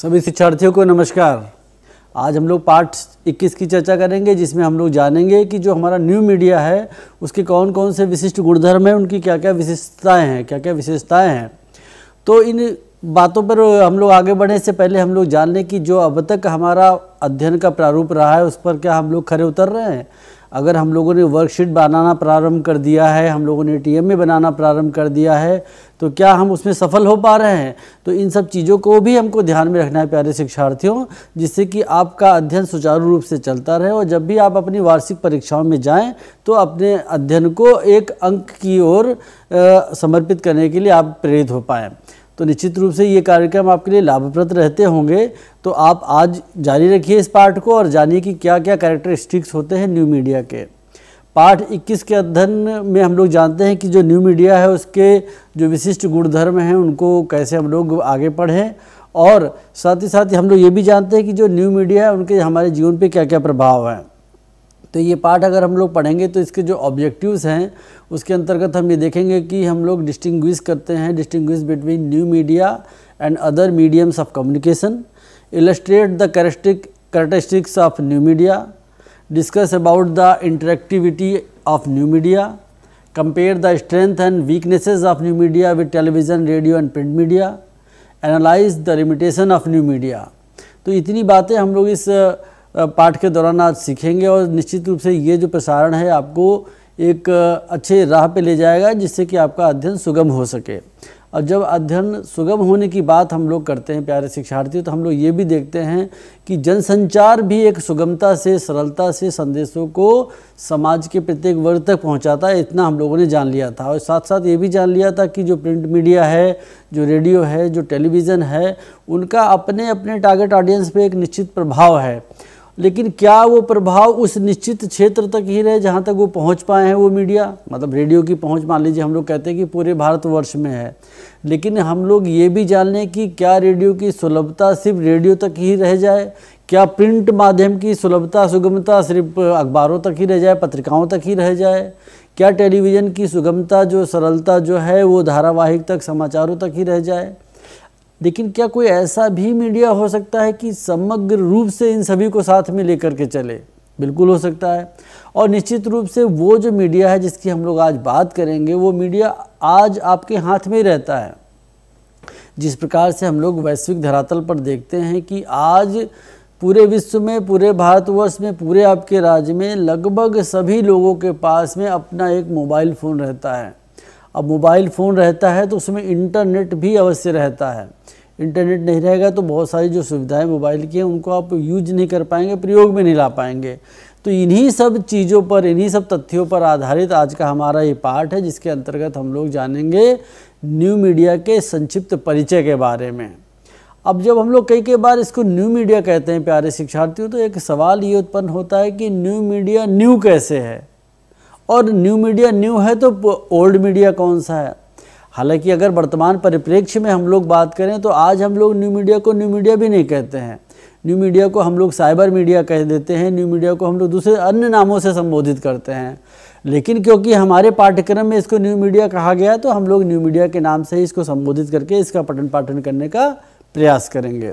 सभी शिक्षार्थियों को नमस्कार आज हम लोग पार्ट 21 की चर्चा करेंगे जिसमें हम लोग जानेंगे कि जो हमारा न्यू मीडिया है उसके कौन कौन से विशिष्ट गुणधर्म हैं उनकी क्या क्या विशेषताएं हैं क्या क्या विशेषताएं हैं तो इन बातों पर हम लोग आगे बढ़ने से पहले हम लोग जान लें कि जो अब तक हमारा अध्ययन का प्रारूप रहा है उस पर क्या हम लोग खड़े उतर रहे हैं अगर हम लोगों ने वर्कशीट बनाना प्रारंभ कर दिया है हम लोगों ने टी में बनाना प्रारंभ कर दिया है तो क्या हम उसमें सफल हो पा रहे हैं तो इन सब चीज़ों को भी हमको ध्यान में रखना है प्यारे शिक्षार्थियों जिससे कि आपका अध्ययन सुचारू रूप से चलता रहे और जब भी आप अपनी वार्षिक परीक्षाओं में जाएं तो अपने अध्ययन को एक अंक की ओर समर्पित करने के लिए आप प्रेरित हो पाएँ तो निश्चित रूप से ये कार्यक्रम आपके लिए लाभप्रद रहते होंगे तो आप आज जारी रखिए इस पाठ को और जानिए कि क्या क्या कैरेक्टरिस्टिक्स होते हैं न्यू मीडिया के पाठ 21 के अध्ययन में हम लोग जानते हैं कि जो न्यू मीडिया है उसके जो विशिष्ट गुणधर्म हैं उनको कैसे हम लोग आगे पढ़ें और साथ ही साथ हम लोग ये भी जानते हैं कि जो न्यू मीडिया है उनके हमारे जीवन पे क्या क्या प्रभाव हैं तो ये पार्ट अगर हम लोग पढ़ेंगे तो इसके जो ऑब्जेक्टिव्स हैं उसके अंतर्गत हम ये देखेंगे कि हम लोग डिस्टिंग्विश करते हैं distinguish between new media and other mediums of communication illustrate the करेस्टिक characteristics of new media discuss about the interactivity of new media compare the strength and weaknesses of new media with television radio and print media analyse the limitation of new media तो इतनी बातें हम लोग इस पाठ के दौरान आज सीखेंगे और निश्चित रूप से ये जो प्रसारण है आपको एक अच्छे राह पे ले जाएगा जिससे कि आपका अध्ययन सुगम हो सके और जब अध्ययन सुगम होने की बात हम लोग करते हैं प्यारे शिक्षार्थी तो हम लोग ये भी देखते हैं कि जनसंचार भी एक सुगमता से सरलता से संदेशों को समाज के प्रत्येक वर्ग तक पहुंचाता है इतना हम लोगों ने जान लिया था और साथ साथ ये भी जान लिया था कि जो प्रिंट मीडिया है जो रेडियो है जो टेलीविज़न है उनका अपने अपने टारगेट ऑडियंस पर एक निश्चित प्रभाव है लेकिन क्या वो प्रभाव उस निश्चित क्षेत्र तक ही रहे जहाँ तक वो पहुँच पाए हैं वो मीडिया मतलब रेडियो की पहुँच मान लीजिए हम लोग कहते हैं कि पूरे भारतवर्ष में है लेकिन हम लोग ये भी जान लें कि क्या रेडियो की सुलभता सिर्फ रेडियो तक ही रह जाए क्या प्रिंट माध्यम की सुलभता सुगमता सिर्फ अखबारों तक ही रह जाए पत्रिकाओं तक ही रह जाए क्या टेलीविज़न की सुगमता जो सरलता जो है वो धारावाहिक तक समाचारों तक ही रह जाए लेकिन क्या कोई ऐसा भी मीडिया हो सकता है कि समग्र रूप से इन सभी को साथ में लेकर के चले बिल्कुल हो सकता है और निश्चित रूप से वो जो मीडिया है जिसकी हम लोग आज बात करेंगे वो मीडिया आज आपके हाथ में ही रहता है जिस प्रकार से हम लोग वैश्विक धरातल पर देखते हैं कि आज पूरे विश्व में पूरे भारतवर्ष में पूरे आपके राज्य में लगभग सभी लोगों के पास में अपना एक मोबाइल फ़ोन रहता है अब मोबाइल फ़ोन रहता है तो उसमें इंटरनेट भी अवश्य रहता है इंटरनेट नहीं रहेगा तो बहुत सारी जो सुविधाएं मोबाइल की हैं उनको आप यूज नहीं कर पाएंगे प्रयोग में नहीं ला पाएंगे तो इन्हीं सब चीज़ों पर इन्हीं सब तथ्यों पर आधारित आज का हमारा ये पाठ है जिसके अंतर्गत हम लोग जानेंगे न्यू मीडिया के संक्षिप्त परिचय के बारे में अब जब हम लोग कई कई बार इसको न्यू मीडिया कहते हैं प्यारे शिक्षार्थियों तो एक सवाल ये उत्पन्न होता है कि न्यू मीडिया न्यू कैसे है और न्यू मीडिया न्यू है तो ओल्ड मीडिया कौन सा है हालांकि अगर वर्तमान परिप्रेक्ष्य में हम लोग बात करें तो आज हम लोग न्यू मीडिया को न्यू मीडिया भी नहीं कहते हैं न्यू मीडिया को हम लोग साइबर मीडिया कह देते हैं न्यू मीडिया को हम लोग दूसरे अन्य नामों से संबोधित करते हैं लेकिन क्योंकि हमारे पाठ्यक्रम में इसको न्यू मीडिया कहा गया तो हम लोग न्यू मीडिया के नाम से ही इसको संबोधित करके इसका पठन पाठन करने का प्रयास करेंगे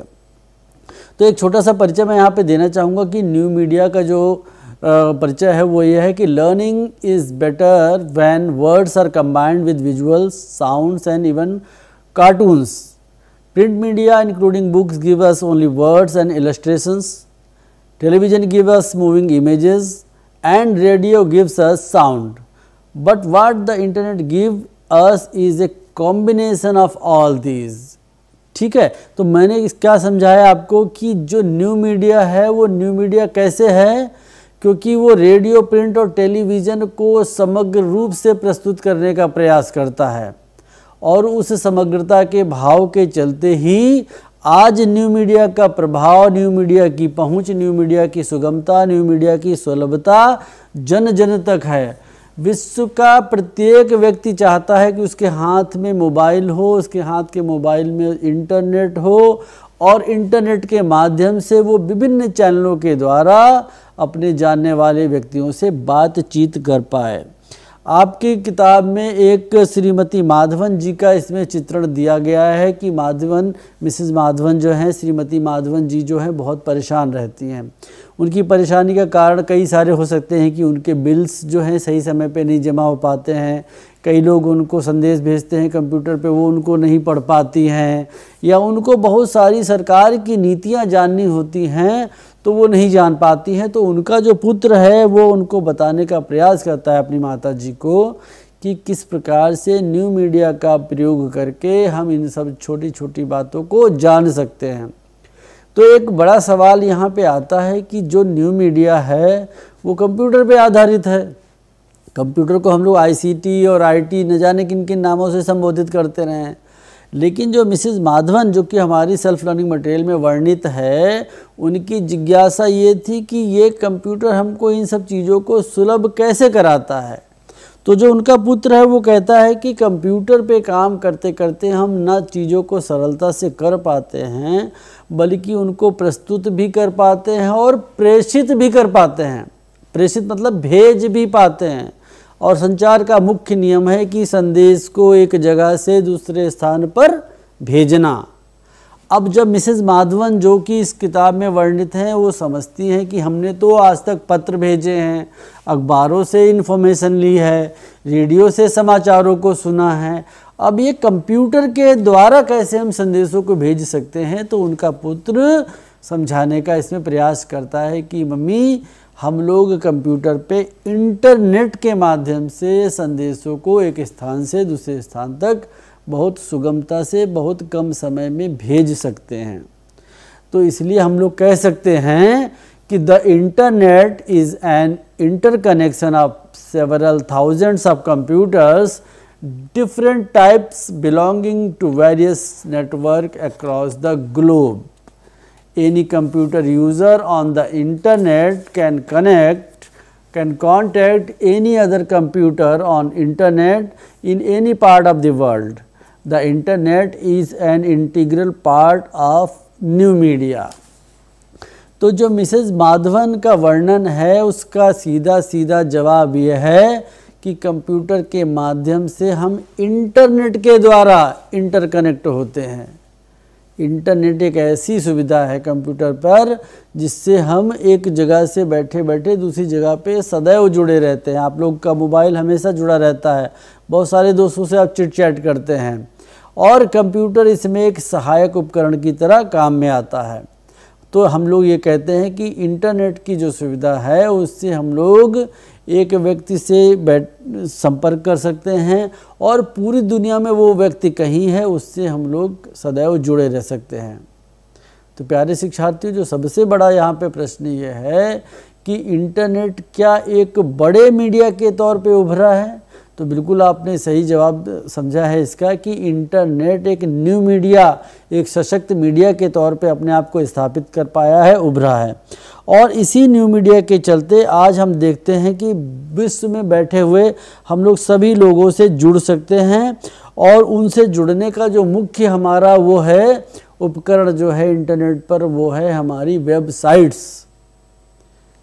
तो एक छोटा सा परिचय मैं यहाँ पे देना चाहूँगा कि न्यू मीडिया का जो परिचय है वो ये है कि learning is better when words are combined with visuals sounds and even cartoons print media including books give us only words and illustrations television give us moving images and radio gives us sound but what the internet give us is a combination of all these ठीक है तो मैंने क्या समझाया आपको कि जो new media है वो न्यू मीडिया कैसे है क्योंकि वो रेडियो प्रिंट और टेलीविज़न को समग्र रूप से प्रस्तुत करने का प्रयास करता है और उस समग्रता के भाव के चलते ही आज न्यू मीडिया का प्रभाव न्यू मीडिया की पहुंच न्यू मीडिया की सुगमता न्यू मीडिया की सुलभता जन जन तक है विश्व का प्रत्येक व्यक्ति चाहता है कि उसके हाथ में मोबाइल हो उसके हाथ के मोबाइल में इंटरनेट हो और इंटरनेट के माध्यम से वो विभिन्न चैनलों के द्वारा अपने जानने वाले व्यक्तियों से बातचीत कर पाए आपकी किताब में एक श्रीमती माधवन जी का इसमें चित्रण दिया गया है कि माधवन मिसेस माधवन जो हैं श्रीमती माधवन जी जो हैं बहुत परेशान रहती हैं उनकी परेशानी का कारण कई सारे हो सकते हैं कि उनके बिल्स जो हैं सही समय पे नहीं जमा हो पाते हैं कई लोग उनको संदेश भेजते हैं कंप्यूटर पे वो उनको नहीं पढ़ पाती हैं या उनको बहुत सारी सरकार की नीतियां जाननी होती हैं तो वो नहीं जान पाती हैं तो उनका जो पुत्र है वो उनको बताने का प्रयास करता है अपनी माता जी को कि किस प्रकार से न्यू मीडिया का प्रयोग करके हम इन सब छोटी छोटी बातों को जान सकते हैं तो एक बड़ा सवाल यहाँ पे आता है कि जो न्यू मीडिया है वो कंप्यूटर पे आधारित है कंप्यूटर को हम लोग आईसीटी और आईटी न जाने किन किन नामों से संबोधित करते रहे हैं लेकिन जो मिसिज माधवन जो कि हमारी सेल्फ लर्निंग मटेरियल में वर्णित है उनकी जिज्ञासा ये थी कि ये कंप्यूटर हमको इन सब चीज़ों को सुलभ कैसे कराता है तो जो उनका पुत्र है वो कहता है कि कंप्यूटर पे काम करते करते हम न चीज़ों को सरलता से कर पाते हैं बल्कि उनको प्रस्तुत भी कर पाते हैं और प्रेषित भी कर पाते हैं प्रेषित मतलब भेज भी पाते हैं और संचार का मुख्य नियम है कि संदेश को एक जगह से दूसरे स्थान पर भेजना अब जब मिसेज माधवन जो कि इस किताब में वर्णित हैं वो समझती हैं कि हमने तो आज तक पत्र भेजे हैं अखबारों से इन्फॉर्मेशन ली है रेडियो से समाचारों को सुना है अब ये कंप्यूटर के द्वारा कैसे हम संदेशों को भेज सकते हैं तो उनका पुत्र समझाने का इसमें प्रयास करता है कि मम्मी हम लोग कंप्यूटर पे इंटरनेट के माध्यम से संदेशों को एक स्थान से दूसरे स्थान तक बहुत सुगमता से बहुत कम समय में भेज सकते हैं तो इसलिए हम लोग कह सकते हैं कि the internet is an interconnection of several thousands of computers different types belonging to various network across the globe any computer user on the internet can connect can contact any other computer on internet in any part of the world. The internet is an integral part of new media. तो जो Mrs Madhavan का वर्णन है उसका सीधा सीधा जवाब यह है कि कंप्यूटर के माध्यम से हम इंटरनेट के द्वारा इंटरकनेक्ट होते हैं इंटरनेट एक ऐसी सुविधा है कंप्यूटर पर जिससे हम एक जगह से बैठे बैठे दूसरी जगह पे सदैव जुड़े रहते हैं आप लोग का मोबाइल हमेशा जुड़ा रहता है बहुत सारे दोस्तों से आप चिट चैट करते हैं और कंप्यूटर इसमें एक सहायक उपकरण की तरह काम में आता है तो हम लोग ये कहते हैं कि इंटरनेट की जो सुविधा है उससे हम लोग एक व्यक्ति से बैठ संपर्क कर सकते हैं और पूरी दुनिया में वो व्यक्ति कहीं है उससे हम लोग सदैव जुड़े रह सकते हैं तो प्यारे शिक्षार्थियों जो सबसे बड़ा यहाँ पे प्रश्न ये है कि इंटरनेट क्या एक बड़े मीडिया के तौर पे उभरा है तो बिल्कुल आपने सही जवाब समझा है इसका कि इंटरनेट एक न्यू मीडिया एक सशक्त मीडिया के तौर पे अपने आप को स्थापित कर पाया है उभरा है और इसी न्यू मीडिया के चलते आज हम देखते हैं कि विश्व में बैठे हुए हम लोग सभी लोगों से जुड़ सकते हैं और उनसे जुड़ने का जो मुख्य हमारा वो है उपकरण जो है इंटरनेट पर वो है हमारी वेबसाइट्स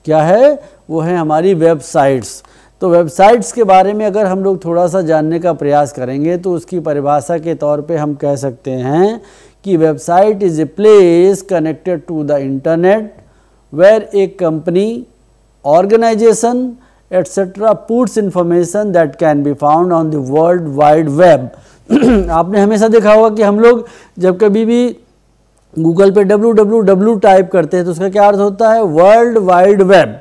क्या है वो है हमारी वेबसाइट्स तो वेबसाइट्स के बारे में अगर हम लोग थोड़ा सा जानने का प्रयास करेंगे तो उसकी परिभाषा के तौर पे हम कह सकते हैं कि website is a place connected to the internet where a company organisation etcetera puts information that can be found on the world wide web आपने हमेशा देखा होगा कि हम लोग जब कभी भी गूगल पे डब्ल्यू डब्ल्यू डब्ल्यू टाइप करते हैं तो उसका क्या अर्थ होता है वर्ल्ड वाइड वेब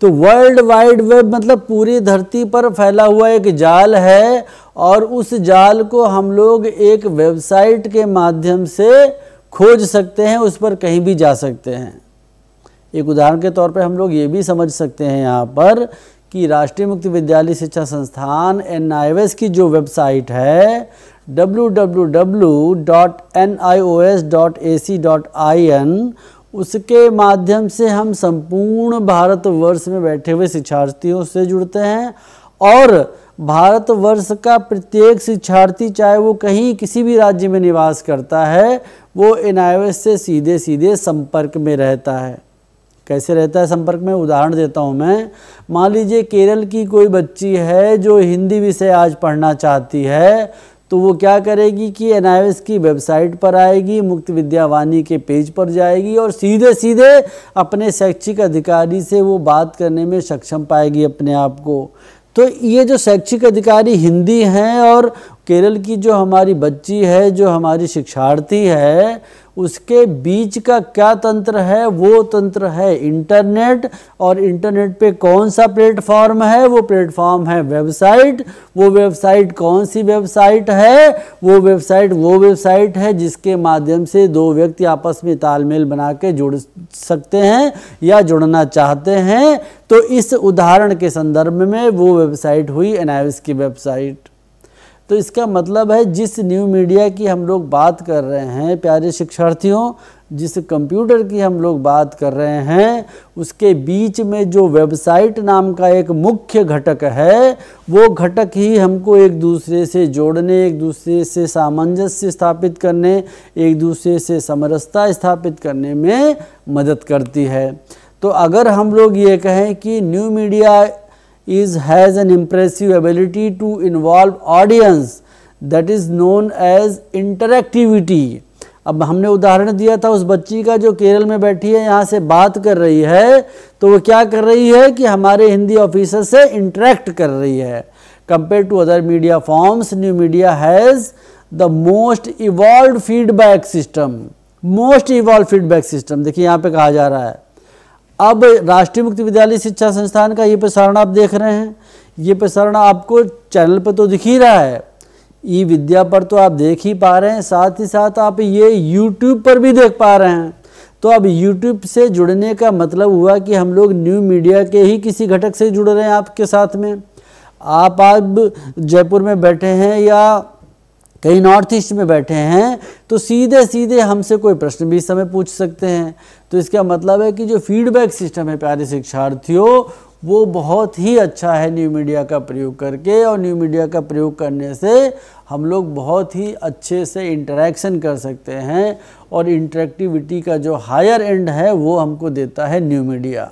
तो वर्ल्ड वाइड वेब मतलब पूरी धरती पर फैला हुआ एक जाल है और उस जाल को हम लोग एक वेबसाइट के माध्यम से खोज सकते हैं उस पर कहीं भी जा सकते हैं एक उदाहरण के तौर पर हम लोग ये भी समझ सकते हैं यहाँ पर कि राष्ट्रीय मुक्त विद्यालय शिक्षा संस्थान एन की जो वेबसाइट है www.nios.ac.in W W dot N I O S A C I N उसके माध्यम से हम संपूर्ण भारतवर्ष में बैठे हुए शिक्षार्थियों से जुड़ते हैं और भारतवर्ष का प्रत्येक शिक्षार्थी चाहे वो कहीं किसी भी राज्य में निवास करता है वो एन से सीधे सीधे संपर्क में रहता है कैसे रहता है संपर्क में उदाहरण देता हूँ मैं मान लीजिए केरल की कोई बच्ची है जो हिंदी विषय आज पढ़ना चाहती है तो वो क्या करेगी कि एन की वेबसाइट पर आएगी मुक्त विद्यावानी के पेज पर जाएगी और सीधे सीधे अपने शैक्षिक अधिकारी से वो बात करने में सक्षम पाएगी अपने आप को तो ये जो शैक्षिक अधिकारी हिंदी हैं और केरल की जो हमारी बच्ची है जो हमारी शिक्षार्थी है उसके बीच का क्या तंत्र है वो तंत्र है इंटरनेट और इंटरनेट पे कौन सा प्लेटफॉर्म है वो प्लेटफॉर्म है वेबसाइट वो वेबसाइट कौन सी वेबसाइट है वो वेबसाइट वो वेबसाइट है जिसके माध्यम से दो व्यक्ति आपस में तालमेल बना के जुड़ सकते हैं या जुड़ना चाहते हैं तो इस उदाहरण के संदर्भ में वो वेबसाइट हुई एनाविस की वेबसाइट तो इसका मतलब है जिस न्यू मीडिया की हम लोग बात कर रहे हैं प्यारे शिक्षार्थियों जिस कंप्यूटर की हम लोग बात कर रहे हैं उसके बीच में जो वेबसाइट नाम का एक मुख्य घटक है वो घटक ही हमको एक दूसरे से जोड़ने एक दूसरे से सामंजस्य स्थापित करने एक दूसरे से समरसता स्थापित करने में मदद करती है तो अगर हम लोग ये कहें कि new media is has an impressive ability to involve audience that is known as interactivity अब हमने उदाहरण दिया था उस बच्ची का जो केरल में बैठी है यहाँ से बात कर रही है तो वो क्या कर रही है कि हमारे हिंदी ऑफिसर से इंटरेक्ट कर रही है compare to other media forms new media has the most evolve feedback system most evolve feedback system देखिए यहाँ पे कहा जा रहा है अब राष्ट्रीय मुक्त विद्यालय शिक्षा संस्थान का ये प्रसारण आप देख रहे हैं ये प्रसारण आपको चैनल पर तो दिख ही रहा है ई विद्या पर तो आप देख ही पा रहे हैं साथ ही साथ आप ये यूट्यूब पर भी देख पा रहे हैं तो अब यूट्यूब से जुड़ने का मतलब हुआ कि हम लोग न्यू मीडिया के ही किसी घटक से जुड़ रहे हैं आपके साथ में आप अब जयपुर में बैठे हैं या कहीं नॉर्थ ईस्ट में बैठे हैं तो सीधे सीधे हमसे कोई प्रश्न भी इस समय पूछ सकते हैं तो इसका मतलब है कि जो फीडबैक सिस्टम है प्यारे शिक्षार्थियों वो बहुत ही अच्छा है न्यू मीडिया का प्रयोग करके और न्यू मीडिया का प्रयोग करने से हम लोग बहुत ही अच्छे से इंटरेक्शन कर सकते हैं और इंटरेक्टिविटी का जो हायर एंड है वो हमको देता है न्यू मीडिया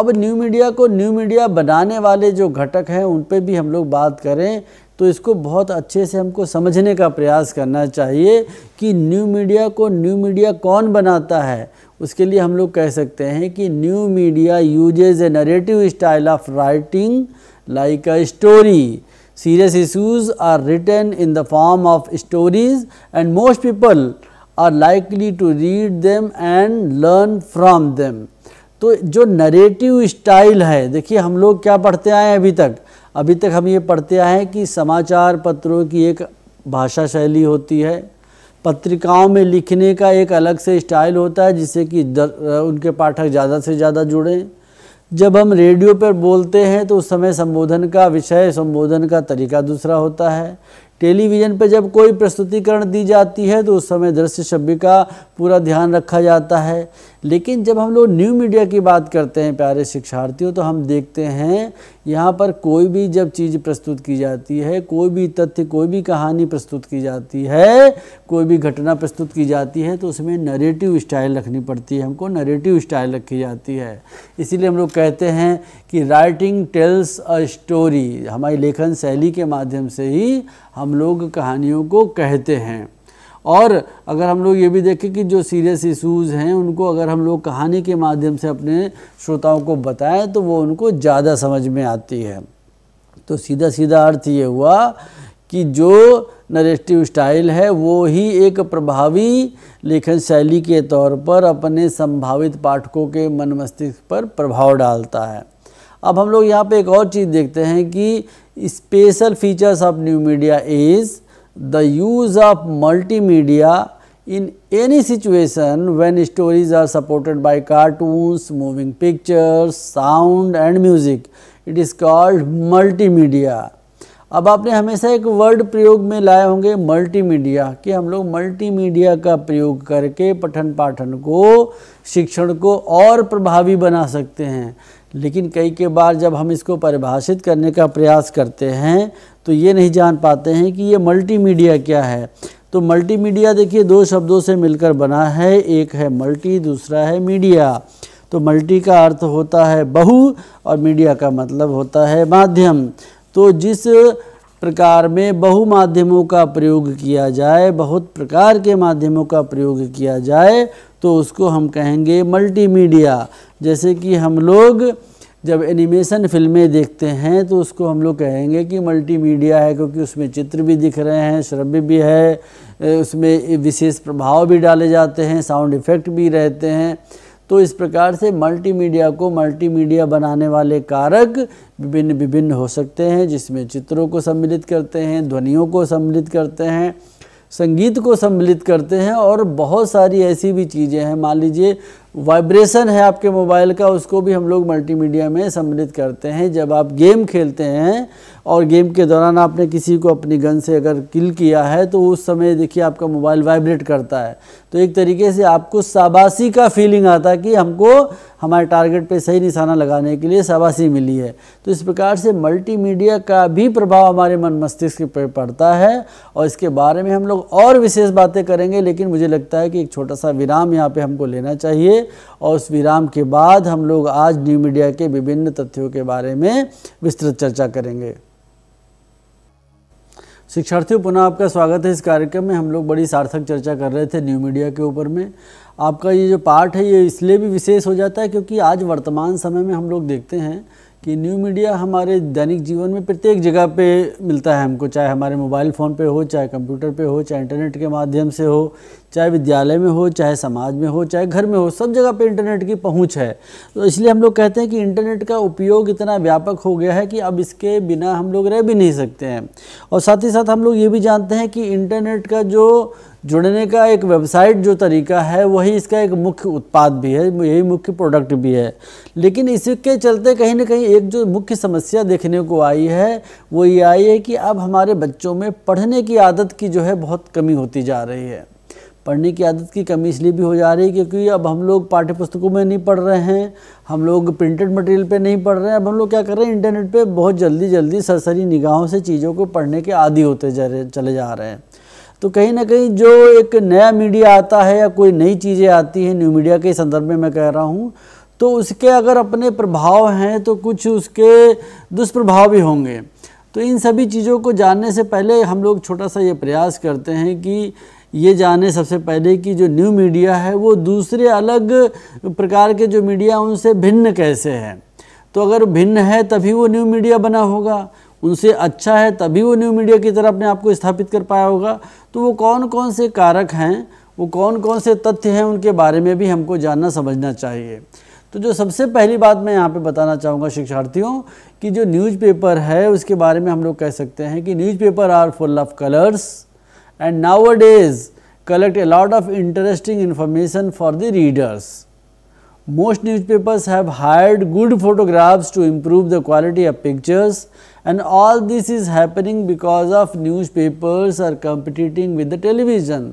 अब न्यू मीडिया को न्यू मीडिया बनाने वाले जो घटक हैं उन पर भी हम लोग बात करें तो इसको बहुत अच्छे से हमको समझने का प्रयास करना चाहिए कि न्यू मीडिया को न्यू मीडिया कौन बनाता है उसके लिए हम लोग कह सकते हैं कि new media uses a narrative style of writing like a story serious issues are return in the form of stories and most people are likely to read them and learn from them तो जो narrative style है देखिए हम लोग क्या पढ़ते आए हैं अभी तक अभी तक हम ये पढ़ते आए हैं कि समाचार पत्रों की एक भाषा शैली होती है पत्रिकाओं में लिखने का एक अलग से स्टाइल होता है जिससे कि उनके पाठक ज़्यादा से ज़्यादा जुड़ें जब हम रेडियो पर बोलते हैं तो उस समय संबोधन का विषय संबोधन का तरीका दूसरा होता है टेलीविज़न पर जब कोई प्रस्तुतिकरण दी जाती है तो उस समय दृश्य शब्द का पूरा ध्यान रखा जाता है लेकिन जब हम लोग न्यू मीडिया की बात करते हैं प्यारे शिक्षार्थियों तो हम देखते हैं यहाँ पर कोई भी जब चीज़ प्रस्तुत की जाती है कोई भी तथ्य कोई भी कहानी प्रस्तुत की जाती है कोई भी घटना प्रस्तुत की जाती है तो उसमें नरेटिव स्टाइल रखनी पड़ती है हमको नरेटिव स्टाइल रखी जाती है इसीलिए हम लोग कहते हैं कि राइटिंग टेल्स अ स्टोरी हमारी लेखन शैली के माध्यम से ही हम लोग कहानियों को कहते हैं और अगर हम लोग ये भी देखें कि जो सीरियस इशूज़ हैं उनको अगर हम लोग कहानी के माध्यम से अपने श्रोताओं को बताएं तो वो उनको ज़्यादा समझ में आती है तो सीधा सीधा अर्थ ये हुआ कि जो नरेटिव स्टाइल है वो ही एक प्रभावी लेखन शैली के तौर पर अपने संभावित पाठकों के मन मस्तिष्क पर प्रभाव डालता है अब हम लोग यहाँ पे एक और चीज़ देखते हैं कि special features of new media is the use of multimedia in any situation when stories are supported by cartoons, moving pictures, sound and music. It is called multimedia. अब आपने हमेशा एक वर्ड प्रयोग में लाए होंगे मल्टीमीडिया कि हम लोग मल्टीमीडिया का प्रयोग करके पठन पाठन को शिक्षण को और प्रभावी बना सकते हैं लेकिन कई के बार जब हम इसको परिभाषित करने का प्रयास करते हैं तो ये नहीं जान पाते हैं कि ये मल्टीमीडिया क्या है तो मल्टीमीडिया देखिए दो शब्दों से मिलकर बना है एक है मल्टी दूसरा है मीडिया तो मल्टी का अर्थ होता है बहु और मीडिया का मतलब होता है माध्यम तो जिस प्रकार में बहु माध्यमों का प्रयोग किया जाए बहुत प्रकार के माध्यमों का प्रयोग किया जाए तो उसको हम कहेंगे मल्टीमीडिया जैसे कि हम लोग जब एनिमेशन फिल्में देखते हैं तो उसको हम लोग कहेंगे कि मल्टीमीडिया है क्योंकि उसमें चित्र भी दिख रहे हैं श्रव्य भी है उसमें विशेष प्रभाव भी डाले जाते हैं साउंड इफ़ेक्ट भी रहते हैं तो इस प्रकार से मल्टीमीडिया को मल्टीमीडिया बनाने वाले कारक विभिन्न विभिन्न हो सकते हैं जिसमें चित्रों को सम्मिलित करते हैं ध्वनियों को सम्मिलित करते हैं संगीत को सम्मिलित करते हैं और बहुत सारी ऐसी भी चीज़ें हैं मान लीजिए वाइब्रेशन है आपके मोबाइल का उसको भी हम लोग मल्टीमीडिया में सम्मिलित करते हैं जब आप गेम खेलते हैं और गेम के दौरान आपने किसी को अपनी गन से अगर किल किया है तो उस समय देखिए आपका मोबाइल वाइब्रेट करता है तो एक तरीके से आपको शाबाशी का फीलिंग आता है कि हमको हमारे टारगेट पे सही निशाना लगाने के लिए शाबाशी मिली है तो इस प्रकार से मल्टीमीडिया का भी प्रभाव हमारे मन मस्तिष्क पर पड़ता है और इसके बारे में हम लोग और विशेष बातें करेंगे लेकिन मुझे लगता है कि एक छोटा सा विराम यहाँ पर हमको लेना चाहिए लिए और उस विराम के बाद हम लोग आज न्यू मीडिया के विभिन्न तथ्यों के बारे में विस्तृत चर्चा करेंगे शिक्षार्थियों पुनः आपका स्वागत है इस कार्यक्रम में हम लोग बड़ी सार्थक चर्चा कर रहे थे न्यू मीडिया के ऊपर में आपका ये जो पाठ है ये इसलिए भी विशेष हो जाता है क्योंकि आज वर्तमान समय में हम लोग देखते हैं कि न्यू मीडिया हमारे दैनिक जीवन में प्रत्येक जगह पे मिलता है हमको चाहे हमारे मोबाइल फ़ोन पे हो चाहे कंप्यूटर पे हो चाहे इंटरनेट के माध्यम से हो चाहे विद्यालय में हो चाहे समाज में हो चाहे घर में हो सब जगह पे इंटरनेट की पहुंच है तो इसलिए हम लोग कहते हैं कि इंटरनेट का उपयोग इतना व्यापक हो गया है कि अब इसके बिना हम लोग रह भी नहीं सकते हैं और साथ ही साथ हम लोग ये भी जानते हैं कि इंटरनेट का जो जुड़ने का एक वेबसाइट जो तरीका है वही इसका एक मुख्य उत्पाद भी है यही मुख्य प्रोडक्ट भी है लेकिन इसके चलते कहीं ना कहीं एक जो मुख्य समस्या देखने को आई है वो ये आई है कि अब हमारे बच्चों में पढ़ने की आदत की जो है बहुत कमी होती जा रही है पढ़ने की आदत की कमी इसलिए भी हो जा रही है क्योंकि अब हम लोग पाठ्य पुस्तकों में नहीं पढ़ रहे हैं हम लोग प्रिंटेड मटेरियल पे नहीं पढ़ रहे हैं अब हम लोग क्या कर रहे हैं इंटरनेट पे बहुत जल्दी जल्दी सरसरी निगाहों से चीज़ों को पढ़ने के आदि होते जा रहे चले जा रहे हैं तो कहीं ना कहीं जो एक नया मीडिया आता है या कोई नई चीज़ें आती हैं न्यू मीडिया के संदर्भ में मैं कह रहा हूँ तो उसके अगर अपने प्रभाव हैं तो कुछ उसके दुष्प्रभाव भी होंगे तो इन सभी चीज़ों को जानने से पहले हम लोग छोटा सा ये प्रयास करते हैं कि ये जाने सबसे पहले कि जो न्यू मीडिया है वो दूसरे अलग प्रकार के जो मीडिया उनसे भिन्न कैसे है तो अगर भिन्न है तभी वो न्यू मीडिया बना होगा उनसे अच्छा है तभी वो न्यू मीडिया की तरह अपने आप को स्थापित कर पाया होगा तो वो कौन कौन से कारक हैं वो कौन कौन से तथ्य हैं उनके बारे में भी हमको जानना समझना चाहिए तो जो सबसे पहली बात मैं यहाँ पे बताना चाहूँगा शिक्षार्थियों कि जो न्यूज़पेपर है उसके बारे में हम लोग कह सकते हैं कि newspaper are full of colours and nowadays collect a of interesting information for the readers most Most newspapers have hired good photographs to improve the quality of pictures and all this is happening because of newspapers are competing with the television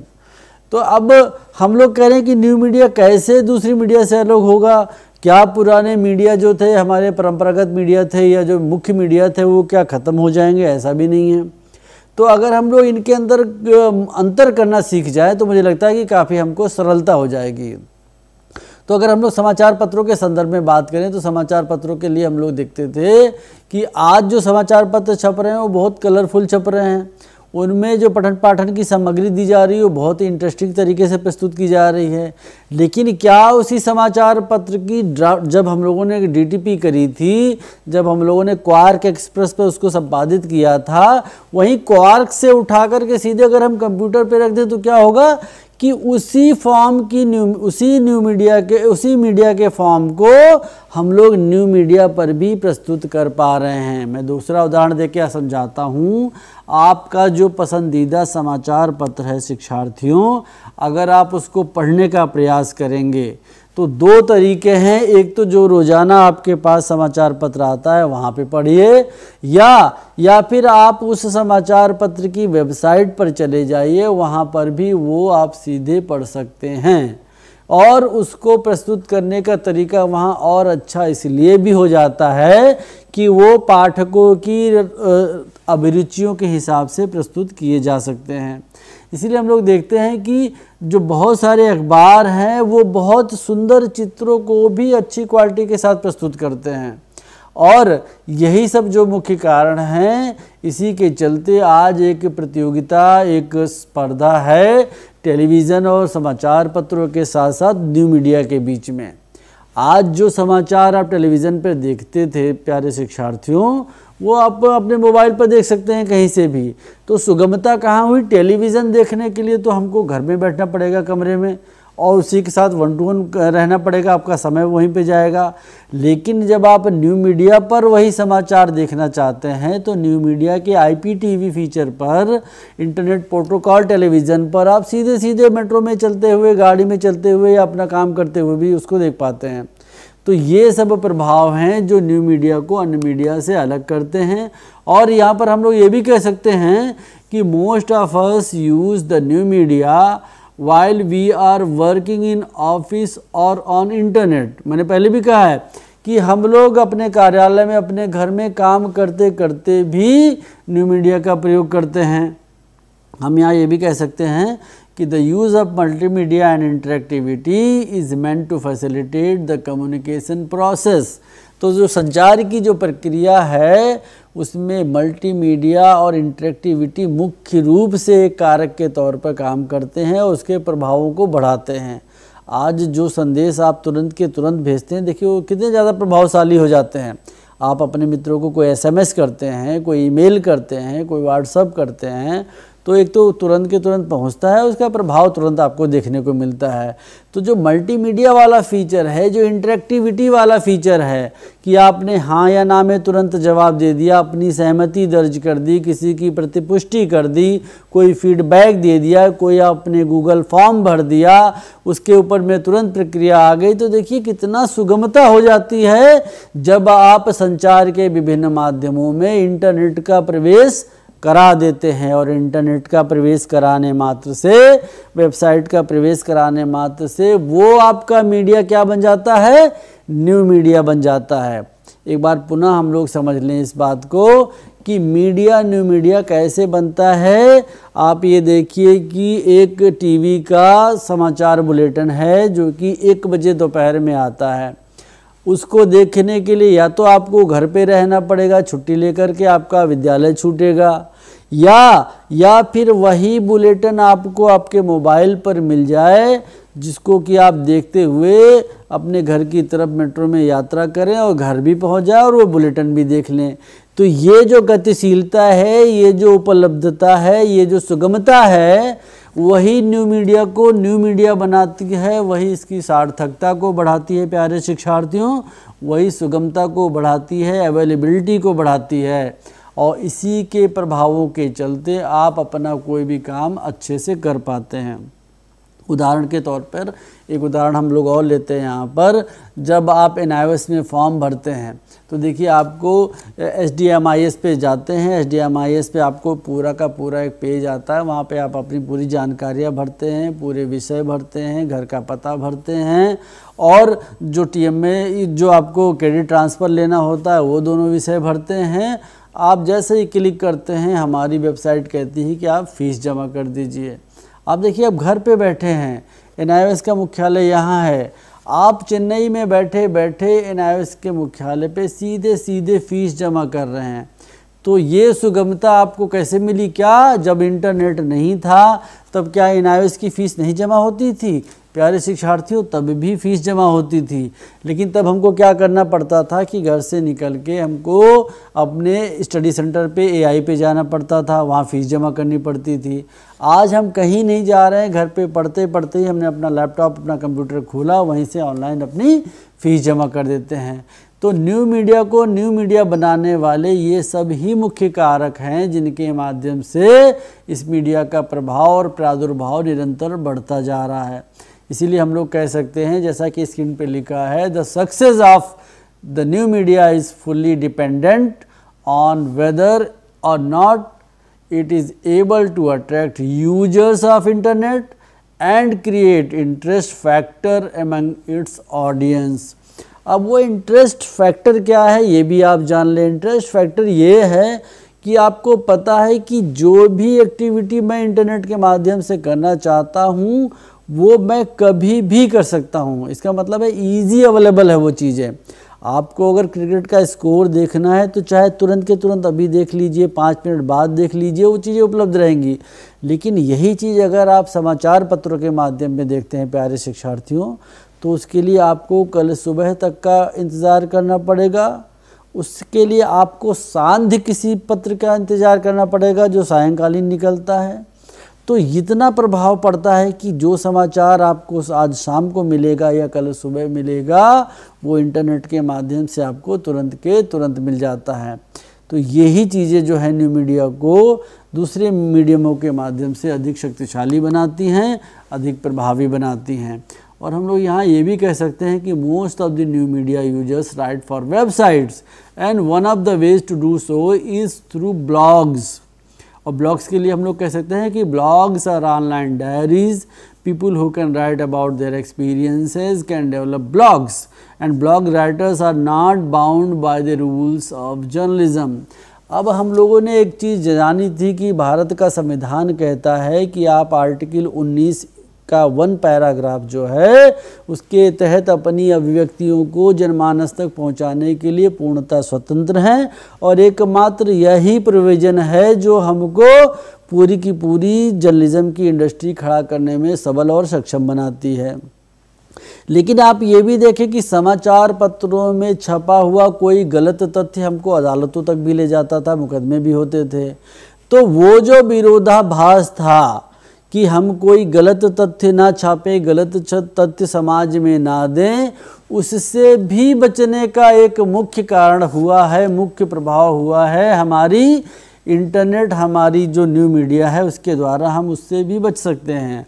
तो अब हम लोग कह रहे हैं कि new media कैसे दूसरी मीडिया से अलग होगा क्या पुराने मीडिया जो थे हमारे परंपरागत मीडिया थे या जो मुख्य मीडिया थे वो क्या ख़त्म हो जाएंगे ऐसा भी नहीं है तो अगर हम लोग इनके अंदर अंतर करना सीख जाए तो मुझे लगता है कि काफ़ी हमको सरलता हो जाएगी तो अगर हम लोग समाचार पत्रों के संदर्भ में बात करें तो समाचार पत्रों के लिए हम लोग देखते थे कि आज जो समाचार पत्र छप रहे हैं वो बहुत कलरफुल छप रहे हैं उनमें जो पठन पाठन की सामग्री दी जा रही है वो बहुत ही इंटरेस्टिंग तरीके से प्रस्तुत की जा रही है लेकिन क्या उसी समाचार पत्र की ड्राफ्ट जब हम लोगों ने डीटीपी करी थी जब हम लोगों ने क्वार्क एक्सप्रेस पर उसको संपादित किया था वहीं क्वार्क से उठा करके सीधे अगर हम कंप्यूटर पर रख दें तो क्या होगा कि उसी फॉर्म की न्यू उसी न्यू मीडिया के उसी मीडिया के फॉर्म को हम लोग न्यू मीडिया पर भी प्रस्तुत कर पा रहे हैं मैं दूसरा उदाहरण के समझाता हूँ आपका जो पसंदीदा समाचार पत्र है शिक्षार्थियों अगर आप उसको पढ़ने का प्रयास करेंगे तो दो तरीके हैं एक तो जो रोज़ाना आपके पास समाचार पत्र आता है वहाँ पे पढ़िए या या फिर आप उस समाचार पत्र की वेबसाइट पर चले जाइए वहाँ पर भी वो आप सीधे पढ़ सकते हैं और उसको प्रस्तुत करने का तरीका वहाँ और अच्छा इसलिए भी हो जाता है कि वो पाठकों की अभिरुचियों के हिसाब से प्रस्तुत किए जा सकते हैं इसीलिए हम लोग देखते हैं कि जो बहुत सारे अखबार हैं वो बहुत सुंदर चित्रों को भी अच्छी क्वालिटी के साथ प्रस्तुत करते हैं और यही सब जो मुख्य कारण हैं इसी के चलते आज एक प्रतियोगिता एक स्पर्धा है टेलीविज़न और समाचार पत्रों के साथ साथ न्यू मीडिया के बीच में आज जो समाचार आप टेलीविज़न पर देखते थे प्यारे शिक्षार्थियों वो आप अपने मोबाइल पर देख सकते हैं कहीं से भी तो सुगमता कहाँ हुई टेलीविज़न देखने के लिए तो हमको घर में बैठना पड़ेगा कमरे में और उसी के साथ वन टू वन रहना पड़ेगा आपका समय वहीं पे जाएगा लेकिन जब आप न्यू मीडिया पर वही समाचार देखना चाहते हैं तो न्यू मीडिया के आईपीटीवी फीचर पर इंटरनेट प्रोटोकॉल टेलीविज़न पर आप सीधे सीधे मेट्रो में चलते हुए गाड़ी में चलते हुए या अपना काम करते हुए भी उसको देख पाते हैं तो ये सब प्रभाव हैं जो न्यू मीडिया को अन्य मीडिया से अलग करते हैं और यहाँ पर हम लोग ये भी कह सकते हैं कि most of us use the new media while we are working in office और ऑन इंटरनेट मैंने पहले भी कहा है कि हम लोग अपने कार्यालय में अपने घर में काम करते करते भी न्यू मीडिया का प्रयोग करते हैं हम यहाँ ये भी कह सकते हैं कि use of multimedia and interactivity is meant to facilitate the communication process तो जो संचार की जो प्रक्रिया है उसमें मल्टीमीडिया और इंटरेक्टिविटी मुख्य रूप से एक कारक के तौर पर काम करते हैं और उसके प्रभावों को बढ़ाते हैं आज जो संदेश आप तुरंत के तुरंत भेजते हैं देखिए वो कितने ज़्यादा प्रभावशाली हो जाते हैं आप अपने मित्रों को कोई एसएमएस करते हैं कोई ईमेल करते हैं कोई व्हाट्सअप करते हैं तो एक तो तुरंत के तुरंत पहुंचता है उसका प्रभाव तुरंत आपको देखने को मिलता है तो जो मल्टीमीडिया वाला फीचर है जो इंटरेक्टिविटी वाला फीचर है कि आपने हाँ या ना में तुरंत जवाब दे दिया अपनी सहमति दर्ज कर दी किसी की प्रतिपुष्टि कर दी कोई फीडबैक दे दिया कोई आपने गूगल फॉर्म भर दिया उसके ऊपर में तुरंत प्रक्रिया आ गई तो देखिए कितना सुगमता हो जाती है जब आप संचार के विभिन्न माध्यमों में इंटरनेट का प्रवेश करा देते हैं और इंटरनेट का प्रवेश कराने मात्र से वेबसाइट का प्रवेश कराने मात्र से वो आपका मीडिया क्या बन जाता है न्यू मीडिया बन जाता है एक बार पुनः हम लोग समझ लें इस बात को कि मीडिया न्यू मीडिया कैसे बनता है आप ये देखिए कि एक टीवी का समाचार बुलेटिन है जो कि एक बजे दोपहर में आता है उसको देखने के लिए या तो आपको घर पे रहना पड़ेगा छुट्टी लेकर के आपका विद्यालय छूटेगा या या फिर वही बुलेटिन आपको आपके मोबाइल पर मिल जाए जिसको कि आप देखते हुए अपने घर की तरफ मेट्रो में यात्रा करें और घर भी पहुंच जाए और वो बुलेटिन भी देख लें तो ये जो गतिशीलता है ये जो उपलब्धता है ये जो सुगमता है वही न्यू मीडिया को न्यू मीडिया बनाती है वही इसकी सार्थकता को बढ़ाती है प्यारे शिक्षार्थियों वही सुगमता को बढ़ाती है अवेलेबिलिटी को बढ़ाती है और इसी के प्रभावों के चलते आप अपना कोई भी काम अच्छे से कर पाते हैं उदाहरण के तौर पर एक उदाहरण हम लोग और लेते हैं यहाँ पर जब आप एन में फॉर्म भरते हैं तो देखिए आपको S D M I S पे जाते हैं S D M I S पे आपको पूरा का पूरा एक पेज आता है वहाँ पे आप अपनी पूरी जानकारियाँ भरते हैं पूरे विषय भरते हैं घर का पता भरते हैं और जो टी एम जो आपको क्रेडिट ट्रांसफ़र लेना होता है वो दोनों विषय भरते हैं आप जैसे ही क्लिक करते हैं हमारी वेबसाइट कहती है कि आप फ़ीस जमा कर दीजिए आप देखिए आप घर पे बैठे हैं एन का मुख्यालय यहाँ है आप चेन्नई में बैठे बैठे एन के मुख्यालय पे सीधे सीधे फ़ीस जमा कर रहे हैं तो ये सुगमता आपको कैसे मिली क्या जब इंटरनेट नहीं था तब क्या एन की फ़ीस नहीं जमा होती थी प्यारे शिक्षार्थियों तब भी फीस जमा होती थी लेकिन तब हमको क्या करना पड़ता था कि घर से निकल के हमको अपने स्टडी सेंटर पे एआई पे जाना पड़ता था वहाँ फ़ीस जमा करनी पड़ती थी आज हम कहीं नहीं जा रहे हैं घर पे पढ़ते पढ़ते ही हमने अपना लैपटॉप अपना कंप्यूटर खोला वहीं से ऑनलाइन अपनी फ़ीस जमा कर देते हैं तो न्यू मीडिया को न्यू मीडिया बनाने वाले ये सब ही मुख्य कारक हैं जिनके माध्यम से इस मीडिया का प्रभाव और प्रादुर्भाव निरंतर बढ़ता जा रहा है इसीलिए हम लोग कह सकते हैं जैसा कि स्क्रीन पे लिखा है the success of the new media is fully dependent on whether or not it is able to attract users of internet and create interest factor among its audience अब वो इंटरेस्ट फैक्टर क्या है ये भी आप जान लें इंटरेस्ट फैक्टर ये है कि आपको पता है कि जो भी एक्टिविटी मैं इंटरनेट के माध्यम से करना चाहता हूँ वो मैं कभी भी कर सकता हूँ इसका मतलब है ईजी अवेलेबल है वो चीज़ें आपको अगर क्रिकेट का स्कोर देखना है तो चाहे तुरंत के तुरंत अभी देख लीजिए पाँच मिनट बाद देख लीजिए वो चीज़ें उपलब्ध रहेंगी लेकिन यही चीज़ अगर आप समाचार पत्रों के माध्यम में देखते हैं प्यारे शिक्षार्थियों तो उसके लिए आपको कल सुबह तक का इंतज़ार करना पड़ेगा उसके लिए आपको सांध किसी पत्र का इंतज़ार करना पड़ेगा जो सायंकालीन निकलता है तो इतना प्रभाव पड़ता है कि जो समाचार आपको आज शाम को मिलेगा या कल सुबह मिलेगा वो इंटरनेट के माध्यम से आपको तुरंत के तुरंत मिल जाता है तो यही चीज़ें जो है न्यू मीडिया को दूसरे मीडियमों के माध्यम से अधिक शक्तिशाली बनाती हैं अधिक प्रभावी बनाती हैं और हम लोग यहाँ ये भी कह सकते हैं कि most of the new media users write for websites and one of the ways to do so is through blogs और ब्लॉग्स के लिए हम लोग कह सकते हैं कि blogs are online diaries people who can write about their experiences can develop blogs and blog writers are not bound by the rules of journalism अब हम लोगों ने एक चीज़ जानी थी कि भारत का संविधान कहता है कि आप आर्टिकल उन्नीस का वन पैराग्राफ जो है उसके तहत अपनी अभिव्यक्तियों को जनमानस तक पहुंचाने के लिए पूर्णतः स्वतंत्र हैं और एकमात्र यही प्रोविज़न है जो हमको पूरी की पूरी जर्नलिज्म की इंडस्ट्री खड़ा करने में सबल और सक्षम बनाती है लेकिन आप ये भी देखें कि समाचार पत्रों में छपा हुआ कोई गलत तथ्य हमको अदालतों तक भी ले जाता था मुकदमे भी होते थे तो वो जो विरोधाभास था कि हम कोई गलत तथ्य ना छापे गलत तथ्य समाज में ना दें उससे भी बचने का एक मुख्य कारण हुआ है मुख्य प्रभाव हुआ है हमारी इंटरनेट हमारी जो न्यू मीडिया है उसके द्वारा हम उससे भी बच सकते हैं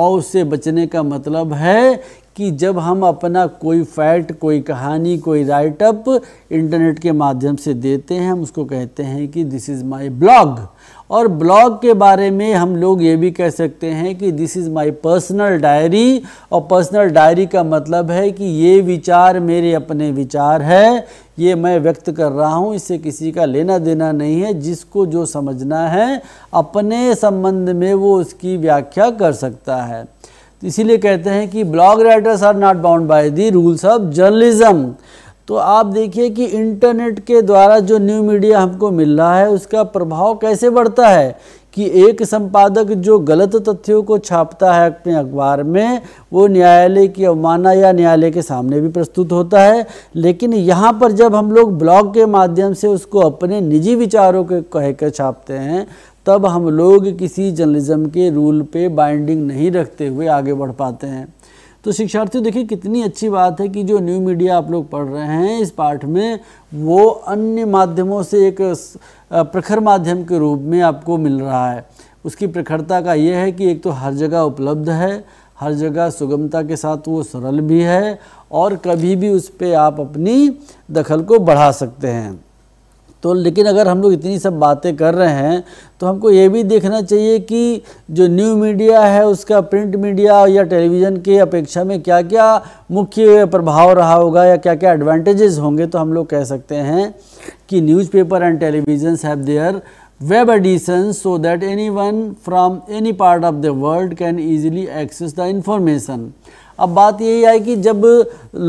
और उससे बचने का मतलब है कि जब हम अपना कोई फैक्ट कोई कहानी कोई राइटअप इंटरनेट के माध्यम से देते हैं हम उसको कहते हैं कि दिस इज़ माय ब्लॉग और ब्लॉग के बारे में हम लोग ये भी कह सकते हैं कि this is my personal diary और पर्सनल डायरी का मतलब है कि ये विचार मेरे अपने विचार है ये मैं व्यक्त कर रहा हूँ इससे किसी का लेना देना नहीं है जिसको जो समझना है अपने संबंध में वो उसकी व्याख्या कर सकता है इसीलिए कहते हैं कि blog writers are not bound by the rules of journalism तो आप देखिए कि इंटरनेट के द्वारा जो न्यू मीडिया हमको मिल रहा है उसका प्रभाव कैसे बढ़ता है कि एक संपादक जो गलत तथ्यों को छापता है अपने अखबार में वो न्यायालय की अवमानना या न्यायालय के सामने भी प्रस्तुत होता है लेकिन यहाँ पर जब हम लोग ब्लॉग के माध्यम से उसको अपने निजी विचारों के कहकर छापते हैं तब हम लोग किसी जर्नलिज़्म के रूल पे बाइंडिंग नहीं रखते हुए आगे बढ़ पाते हैं तो शिक्षार्थियों देखिए कितनी अच्छी बात है कि जो न्यू मीडिया आप लोग पढ़ रहे हैं इस पाठ में वो अन्य माध्यमों से एक प्रखर माध्यम के रूप में आपको मिल रहा है उसकी प्रखरता का ये है कि एक तो हर जगह उपलब्ध है हर जगह सुगमता के साथ वो सरल भी है और कभी भी उस पर आप अपनी दखल को बढ़ा सकते हैं तो लेकिन अगर हम लोग इतनी सब बातें कर रहे हैं तो हमको ये भी देखना चाहिए कि जो न्यू मीडिया है उसका प्रिंट मीडिया या टेलीविज़न की अपेक्षा में क्या क्या मुख्य प्रभाव रहा होगा या क्या क्या एडवांटेजेस होंगे तो हम लोग कह सकते हैं कि newspaper and television have their web so that any one from any part of the world can easily access the information अब बात यही आई कि जब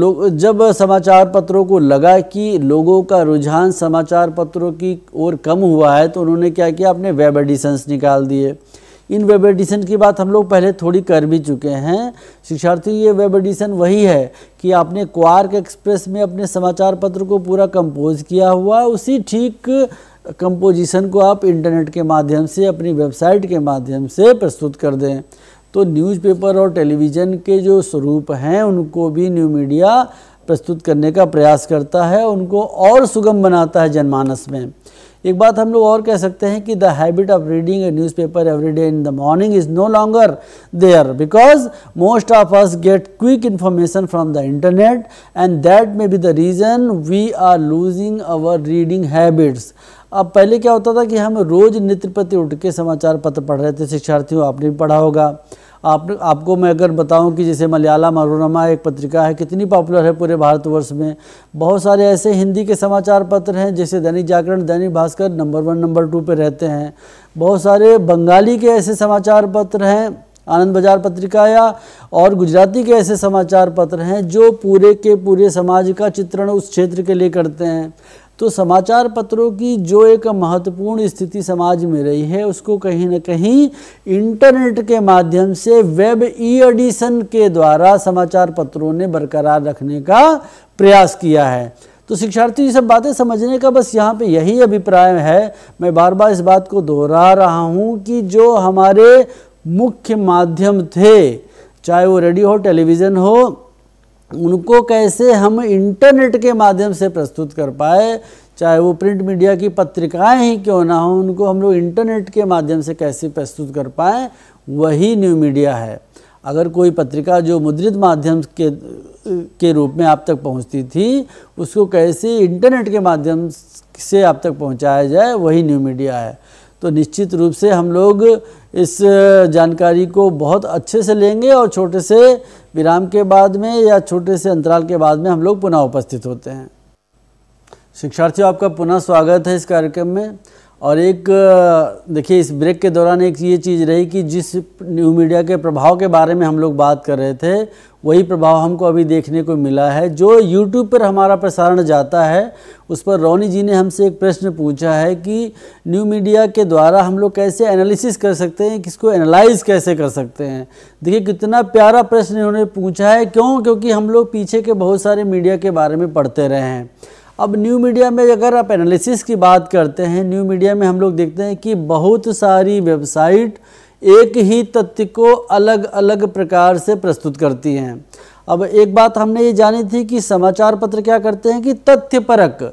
लोग जब समाचार पत्रों को लगा कि लोगों का रुझान समाचार पत्रों की ओर कम हुआ है तो उन्होंने क्या किया अपने वेब एडिशंस निकाल दिए इन वेब एडिशन की बात हम लोग पहले थोड़ी कर भी चुके हैं शिक्षार्थी ये वेब एडिशन वही है कि आपने क्वार्क एक्सप्रेस में अपने समाचार पत्र को पूरा कंपोज किया हुआ उसी ठीक कंपोजिशन को आप इंटरनेट के माध्यम से अपनी वेबसाइट के माध्यम से प्रस्तुत कर दें तो न्यूज़पेपर और टेलीविज़न के जो स्वरूप हैं उनको भी न्यू मीडिया प्रस्तुत करने का प्रयास करता है उनको और सुगम बनाता है जनमानस में एक बात हम लोग और कह सकते हैं कि the habit of reading a newspaper every day in the morning is no longer there because most of us get quick information from the internet and that may be the reason we are losing our reading habits अब पहले क्या होता था कि हम रोज़ नित्य प्रति उठ के समाचार पत्र पढ़ रहे थे शिक्षार्थियों आपने भी पढ़ा होगा आप आपको मैं अगर बताऊं कि जैसे मलयालम अरुणमा एक पत्रिका है कितनी पॉपुलर है पूरे भारतवर्ष में बहुत सारे ऐसे हिंदी के समाचार पत्र हैं जैसे Dainik Jagran Dainik Bhaskar number one number two पर रहते हैं बहुत सारे बंगाली के ऐसे समाचार पत्र हैं आनंद बाजार पत्रिका या और गुजराती के ऐसे समाचार पत्र हैं जो पूरे के पूरे समाज का चित्रण उस क्षेत्र के लिए करते हैं तो समाचार पत्रों की जो एक महत्वपूर्ण स्थिति समाज में रही है उसको कहीं ना कहीं इंटरनेट के माध्यम से वेब ई एडिशन के द्वारा समाचार पत्रों ने बरकरार रखने का प्रयास किया है तो शिक्षार्थी ये सब बातें समझने का बस यहाँ पे यही अभिप्राय है मैं बार बार इस बात को दोहरा रहा हूँ कि जो हमारे मुख्य माध्यम थे चाहे वो रेडियो हो टेलीविज़न हो उनको कैसे हम इंटरनेट के माध्यम से प्रस्तुत कर पाए चाहे वो प्रिंट मीडिया की पत्रिकाएं ही क्यों ना हो उनको हम लोग इंटरनेट के माध्यम से कैसे प्रस्तुत कर पाएँ वही न्यू मीडिया है अगर कोई पत्रिका जो मुद्रित माध्यम के के रूप में आप तक पहुंचती थी उसको कैसे इंटरनेट के माध्यम से आप तक पहुंचाया जाए वही न्यू मीडिया है तो निश्चित रूप से हम लोग इस जानकारी को बहुत अच्छे से लेंगे और छोटे से विराम के बाद में या छोटे से अंतराल के बाद में हम लोग पुनः उपस्थित होते हैं शिक्षार्थियों आपका पुनः स्वागत है इस कार्यक्रम में और एक देखिए इस ब्रेक के दौरान एक ये चीज़ रही कि जिस न्यू मीडिया के प्रभाव के बारे में हम लोग बात कर रहे थे वही प्रभाव हमको अभी देखने को मिला है जो YouTube पर हमारा प्रसारण जाता है उस पर रोनी जी ने हमसे एक प्रश्न पूछा है कि न्यू मीडिया के द्वारा हम लोग कैसे एनालिसिस कर सकते हैं किसको एनालाइज कैसे कर सकते हैं देखिए कितना प्यारा प्रश्न इन्होंने पूछा है क्यों क्योंकि हम लोग पीछे के बहुत सारे मीडिया के बारे में पढ़ते रहे हैं अब न्यू मीडिया में अगर आप एनालिसिस की बात करते हैं न्यू मीडिया में हम लोग देखते हैं कि बहुत सारी वेबसाइट एक ही तथ्य को अलग अलग प्रकार से प्रस्तुत करती हैं अब एक बात हमने ये जानी थी कि समाचार पत्र क्या करते हैं कि तथ्य परक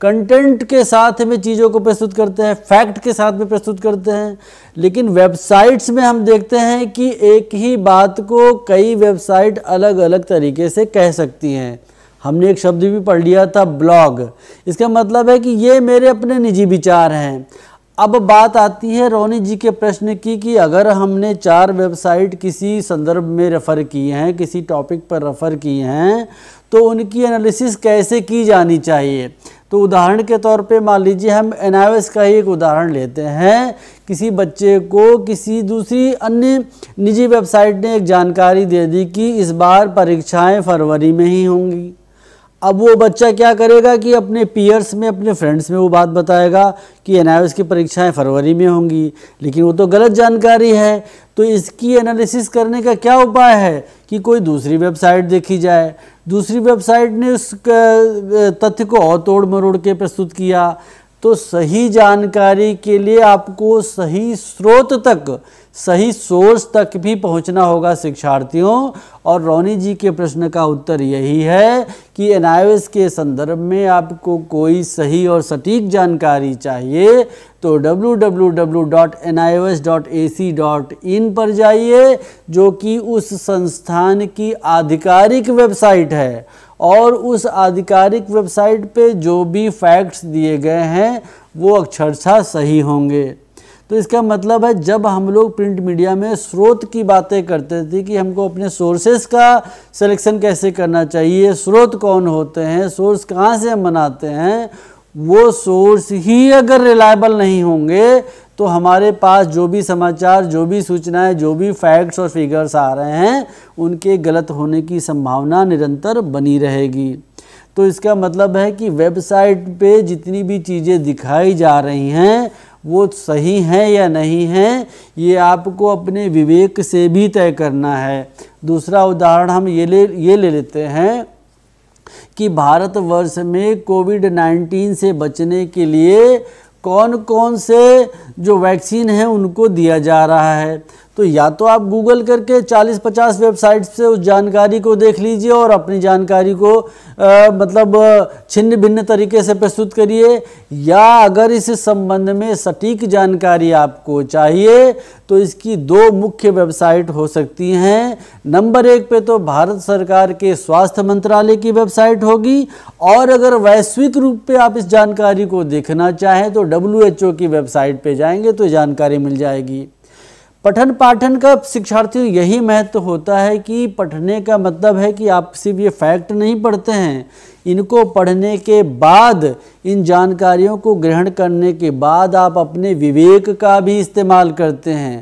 कंटेंट के साथ में चीज़ों को प्रस्तुत करते हैं फैक्ट के साथ में प्रस्तुत करते हैं लेकिन वेबसाइट्स में हम देखते हैं कि एक ही बात को कई वेबसाइट अलग अलग तरीके से कह सकती हैं हमने एक शब्द भी पढ़ लिया था ब्लॉग इसका मतलब है कि ये मेरे अपने निजी विचार हैं अब बात आती है रोनी जी के प्रश्न की कि अगर हमने चार वेबसाइट किसी संदर्भ में रेफ़र किए हैं किसी टॉपिक पर रेफ़र किए हैं तो उनकी एनालिसिस कैसे की जानी चाहिए तो उदाहरण के तौर पे मान लीजिए हम एन का ही एक उदाहरण लेते हैं किसी बच्चे को किसी दूसरी अन्य निजी वेबसाइट ने एक जानकारी दे दी कि इस बार परीक्षाएं फरवरी में ही होंगी अब वो बच्चा क्या करेगा कि अपने पीयर्स में अपने फ्रेंड्स में वो बात बताएगा कि एन की परीक्षाएं फरवरी में होंगी लेकिन वो तो गलत जानकारी है तो इसकी एनालिसिस करने का क्या उपाय है कि कोई दूसरी वेबसाइट देखी जाए दूसरी वेबसाइट ने उस तथ्य को और तोड़ मरोड़ के प्रस्तुत किया तो सही जानकारी के लिए आपको सही स्रोत तक सही सोर्स तक भी पहुंचना होगा शिक्षार्थियों और रोनी जी के प्रश्न का उत्तर यही है कि एन के संदर्भ में आपको कोई सही और सटीक जानकारी चाहिए तो www.nios.ac.in पर जाइए जो कि उस संस्थान की आधिकारिक वेबसाइट है और उस आधिकारिक वेबसाइट पे जो भी फैक्ट्स दिए गए हैं वो अक्षरशा सही होंगे तो इसका मतलब है जब हम लोग प्रिंट मीडिया में स्रोत की बातें करते थे कि हमको अपने सोर्सेस का सिलेक्शन कैसे करना चाहिए स्रोत कौन होते हैं सोर्स कहाँ से हम बनाते हैं वो सोर्स ही अगर रिलायबल नहीं होंगे तो हमारे पास जो भी समाचार जो भी सूचनाएं जो भी फैक्ट्स और फिगर्स आ रहे हैं उनके गलत होने की संभावना निरंतर बनी रहेगी तो इसका मतलब है कि वेबसाइट पे जितनी भी चीज़ें दिखाई जा रही हैं वो सही हैं या नहीं हैं ये आपको अपने विवेक से भी तय करना है दूसरा उदाहरण हम ये ले ये ले लेते हैं कि भारतवर्ष में कोविड 19 से बचने के लिए कौन कौन से जो वैक्सीन हैं उनको दिया जा रहा है तो या तो आप गूगल करके 40-50 वेबसाइट से उस जानकारी को देख लीजिए और अपनी जानकारी को आ, मतलब छिन्न भिन्न तरीके से प्रस्तुत करिए या अगर इस संबंध में सटीक जानकारी आपको चाहिए तो इसकी दो मुख्य वेबसाइट हो सकती हैं नंबर एक पे तो भारत सरकार के स्वास्थ्य मंत्रालय की वेबसाइट होगी और अगर वैश्विक रूप पे आप इस जानकारी को देखना चाहें तो डब्ल्यू की वेबसाइट पर जाएंगे तो जानकारी मिल जाएगी पठन पाठन का शिक्षार्थियों यही महत्व होता है कि पढ़ने का मतलब है कि आप सिर्फ ये फैक्ट नहीं पढ़ते हैं इनको पढ़ने के बाद इन जानकारियों को ग्रहण करने के बाद आप अपने विवेक का भी इस्तेमाल करते हैं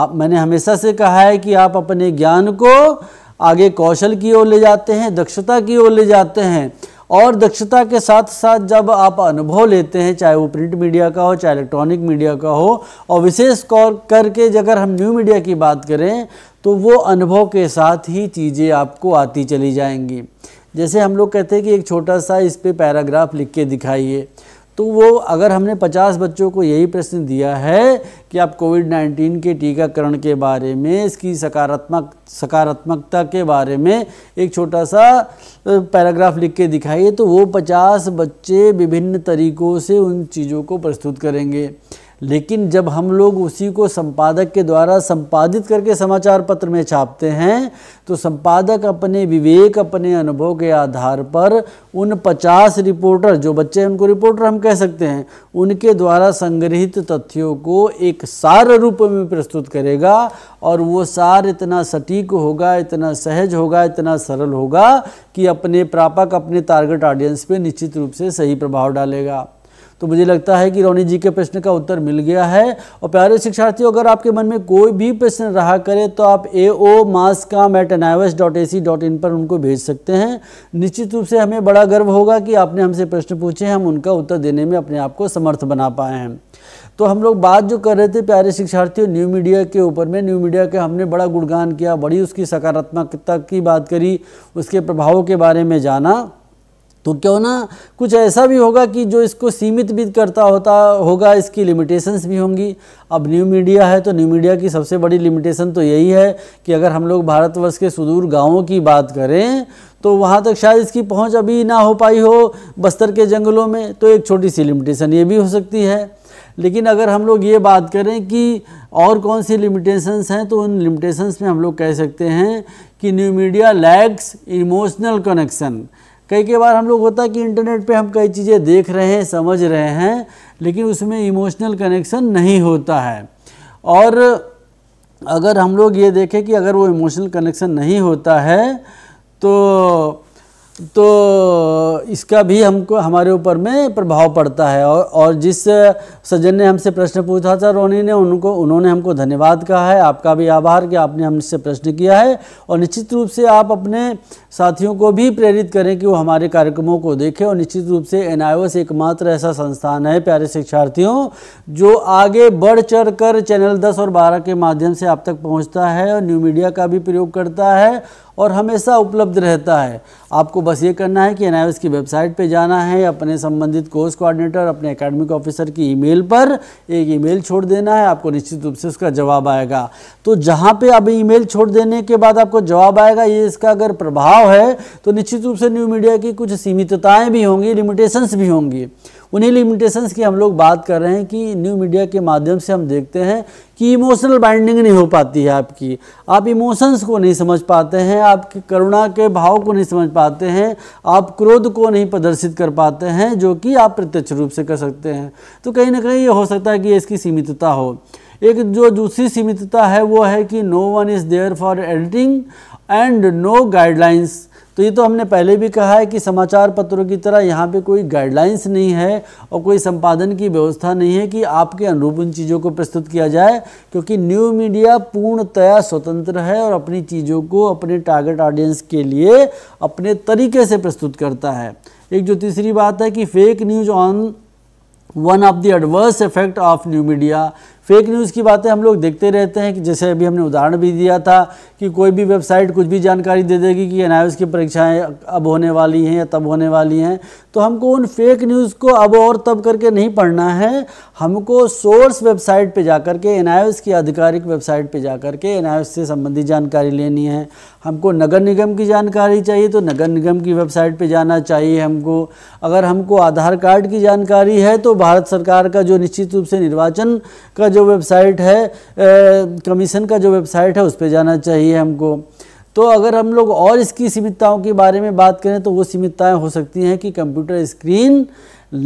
आप मैंने हमेशा से कहा है कि आप अपने ज्ञान को आगे कौशल की ओर ले जाते हैं दक्षता की ओर ले जाते हैं और दक्षता के साथ साथ जब आप अनुभव लेते हैं चाहे वो प्रिंट मीडिया का हो चाहे इलेक्ट्रॉनिक मीडिया का हो और विशेष कौर करके अगर हम न्यू मीडिया की बात करें तो वो अनुभव के साथ ही चीज़ें आपको आती चली जाएंगी जैसे हम लोग कहते हैं कि एक छोटा सा इस पर पैराग्राफ लिख के दिखाइए तो वो अगर हमने 50 बच्चों को यही प्रश्न दिया है कि आप कोविड 19 के टीकाकरण के बारे में इसकी सकारात्मक सकारात्मकता के बारे में एक छोटा सा पैराग्राफ लिख के दिखाइए तो वो 50 बच्चे विभिन्न तरीक़ों से उन चीज़ों को प्रस्तुत करेंगे लेकिन जब हम लोग उसी को संपादक के द्वारा संपादित करके समाचार पत्र में छापते हैं तो संपादक अपने विवेक अपने अनुभव के आधार पर उन 50 रिपोर्टर जो बच्चे उनको रिपोर्टर हम कह सकते हैं उनके द्वारा संग्रहित तथ्यों को एक सार रूप में प्रस्तुत करेगा और वो सार इतना सटीक होगा इतना सहज होगा इतना सरल होगा कि अपने प्रापक अपने टारगेट ऑडियंस पर निश्चित रूप से सही प्रभाव डालेगा तो मुझे लगता है कि रोनी जी के प्रश्न का उत्तर मिल गया है और प्यारे शिक्षार्थियों अगर आपके मन में कोई भी प्रश्न रहा करे तो आप ए ओ मास काम एट एनावस dot A C dot in पर उनको भेज सकते हैं निश्चित रूप से हमें बड़ा गर्व होगा कि आपने हमसे प्रश्न पूछे हम उनका उत्तर देने में अपने आप को समर्थ बना पाए हैं तो हम लोग बात जो कर रहे थे प्यारे शिक्षार्थियों न्यू मीडिया के ऊपर में न्यू मीडिया के हमने बड़ा गुणगान किया बड़ी उसकी सकारात्मकता की बात करी उसके प्रभावों के बारे में जाना तो क्यों ना कुछ ऐसा भी होगा कि जो इसको सीमित भी करता होता होगा इसकी लिमिटेशंस भी होंगी अब न्यू मीडिया है तो न्यू मीडिया की सबसे बड़ी लिमिटेशन तो यही है कि अगर हम लोग भारतवर्ष के सुदूर गांवों की बात करें तो वहाँ तक शायद इसकी पहुँच अभी ना हो पाई हो बस्तर के जंगलों में तो एक छोटी सी लिमिटेशन ये भी हो सकती है लेकिन अगर हम लोग ये बात करें कि और कौन सी लिमिटेशंस हैं तो उन लिमिटेशंस में हम लोग कह सकते हैं कि new media lacks emotional connection कई कई बार हम लोग होता है कि इंटरनेट पे हम कई चीज़ें देख रहे हैं समझ रहे हैं लेकिन उसमें इमोशनल कनेक्शन नहीं होता है और अगर हम लोग ये देखें कि अगर वो इमोशनल कनेक्शन नहीं होता है तो तो इसका भी हमको हमारे ऊपर में प्रभाव पड़ता है और और जिस सज्जन ने हमसे प्रश्न पूछा था रोनी ने उनको उन्होंने हमको धन्यवाद कहा है आपका भी आभार कि आपने हमसे प्रश्न किया है और निश्चित रूप से आप अपने साथियों को भी प्रेरित करें कि वो हमारे कार्यक्रमों को देखें और निश्चित रूप से एन एकमात्र ऐसा संस्थान है प्यारे शिक्षार्थियों जो आगे बढ़ चढ़ कर चैनल दस और बारह के माध्यम से आप तक पहुँचता है और न्यू मीडिया का भी प्रयोग करता है और हमेशा उपलब्ध रहता है आपको बस ये करना है कि एन की वेबसाइट पे जाना है अपने संबंधित कोर्स कोऑर्डिनेटर अपने एकेडमिक ऑफिसर की ईमेल पर एक ईमेल छोड़ देना है आपको निश्चित रूप से उसका जवाब आएगा तो जहाँ पे अब ईमेल छोड़ देने के बाद आपको जवाब आएगा ये इसका अगर प्रभाव है तो निश्चित रूप से न्यू मीडिया की कुछ सीमितताएँ भी होंगी लिमिटेशंस भी होंगी उन्हीं लिमिटेशंस की हम लोग बात कर रहे हैं कि न्यू मीडिया के माध्यम से हम देखते हैं कि इमोशनल बाइंडिंग नहीं हो पाती है आपकी आप इमोशंस को नहीं समझ पाते हैं आप करुणा के भाव को नहीं समझ पाते हैं आप क्रोध को नहीं प्रदर्शित कर पाते हैं जो कि आप प्रत्यक्ष रूप से कर सकते हैं तो कहीं ना कहीं ये हो सकता है कि इसकी सीमितता हो एक जो दूसरी सीमितता है वो है कि no one is there for editing and no guidelines तो ये तो हमने पहले भी कहा है कि समाचार पत्रों की तरह यहाँ पे कोई गाइडलाइंस नहीं है और कोई संपादन की व्यवस्था नहीं है कि आपके अनुरूप उन चीज़ों को प्रस्तुत किया जाए क्योंकि न्यू मीडिया पूर्णतया स्वतंत्र है और अपनी चीज़ों को अपने टारगेट ऑडियंस के लिए अपने तरीके से प्रस्तुत करता है एक जो तीसरी बात है कि fake news on one of the adverse effect of new media fake news की बातें हम लोग देखते रहते हैं कि जैसे अभी हमने उदाहरण भी दिया था कि कोई भी वेबसाइट कुछ भी जानकारी दे देगी कि एन की परीक्षाएं अब होने वाली हैं या तब होने वाली हैं तो हमको उन फेक न्यूज़ को अब और तब करके नहीं पढ़ना है हमको सोर्स वेबसाइट पे जाकर के एन की आधिकारिक वेबसाइट पे जा के एन से संबंधित जानकारी लेनी है हमको नगर निगम की जानकारी चाहिए तो नगर निगम की वेबसाइट पे जाना चाहिए हमको अगर हमको आधार कार्ड की जानकारी है तो भारत सरकार का जो निश्चित रूप से निर्वाचन का जो वेबसाइट है कमीशन का जो वेबसाइट है उस पर जाना चाहिए हमको तो अगर हम लोग और इसकी सीमितताओं के बारे में बात करें तो वो सीमितताएँ हो सकती हैं कि computer screen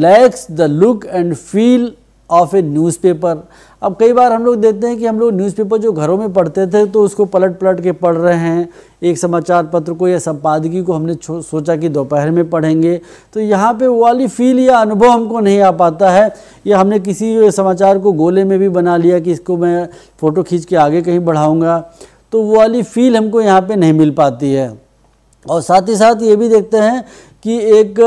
lacks the look and feel of a newspaper अब कई बार हम लोग देखते हैं कि हम लोग न्यूज़पेपर जो घरों में पढ़ते थे तो उसको पलट पलट के पढ़ रहे हैं एक समाचार पत्र को या संपादकीय को हमने सोचा कि दोपहर में पढ़ेंगे तो यहाँ पे वो वाली फील या अनुभव हमको नहीं आ पाता है या हमने किसी समाचार को गोले में भी बना लिया कि इसको मैं फ़ोटो खींच के आगे कहीं बढ़ाऊँगा तो वो वाली फील हमको यहाँ पर नहीं मिल पाती है और साथ ही साथ ये भी देखते हैं कि एक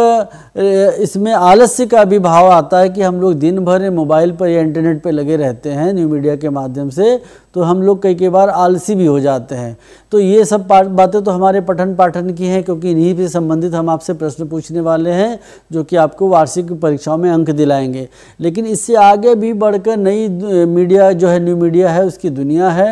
इसमें आलस्य का भी भाव आता है कि हम लोग दिन भर मोबाइल पर या इंटरनेट पर लगे रहते हैं न्यू मीडिया के माध्यम से तो हम लोग कई कई बार आलसी भी हो जाते हैं तो ये सब बातें तो हमारे पठन पाठन की हैं क्योंकि इन्हीं से संबंधित हम आपसे प्रश्न पूछने वाले हैं जो कि आपको वार्षिक परीक्षाओं में अंक दिलाएंगे लेकिन इससे आगे भी बढ़कर नई मीडिया जो है न्यू मीडिया है उसकी दुनिया है